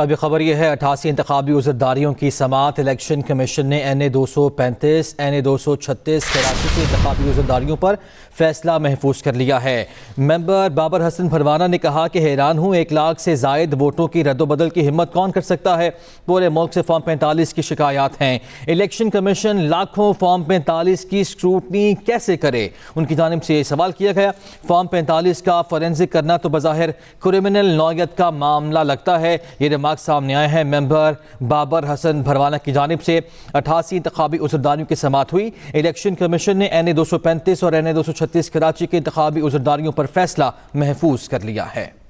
अब खबर यह है अठासी इंतबी उजरदारियों की समात इलेक्शन कमीशन ने एन ए दो सौ पैंतीस एन ए दो सौ छत्तीस कराची की इंतबी उजरदारियों पर फैसला महफूज कर लिया है मेम्बर बाबर हसन भरवाना ने कहा कि हैरान हूँ एक लाख से जायद वोटों की रद्दबदल की हिम्मत कौन कर सकता है पूरे मुल्क से फॉर्म पैंतालीस की शिकायत हैं इलेक्शन कमीशन लाखों फॉर्म पैंतालीस की स्क्रूटनी कैसे करे उनकी जानब से ये सवाल किया गया फॉर्म पैंतालीस का फॉरेंसिक करना तो बज़ाहिर क्रिमिनल नौयत का मामला लगता है ये इकदाम सामने आए हैं मेंबर बाबर हसन भरवाना की जानब से अठासी इंतबी उजरदारियों की समात हुई इलेक्शन कमीशन ने एन ए दो सौ पैंतीस और एन ए दो सौ छत्तीस कराची के इंतबी उजरदारियों पर फैसला महफूज कर लिया है